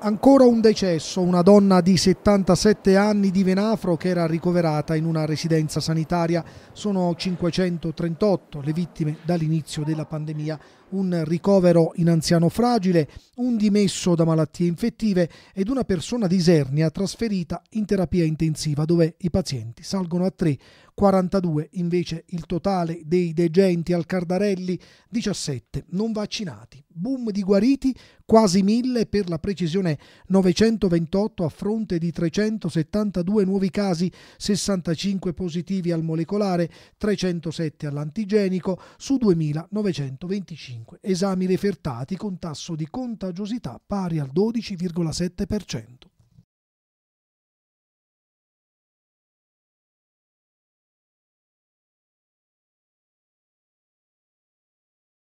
Ancora un decesso, una donna di 77 anni di Venafro che era ricoverata in una residenza sanitaria. Sono 538 le vittime dall'inizio della pandemia. Un ricovero in anziano fragile, un dimesso da malattie infettive ed una persona di Sernia trasferita in terapia intensiva dove i pazienti salgono a tre. 42 invece il totale dei degenti al Cardarelli, 17 non vaccinati. Boom di guariti, quasi 1000 per la precisione 928 a fronte di 372 nuovi casi, 65 positivi al molecolare, 307 all'antigenico su 2925 esami refertati con tasso di contagiosità pari al 12,7%.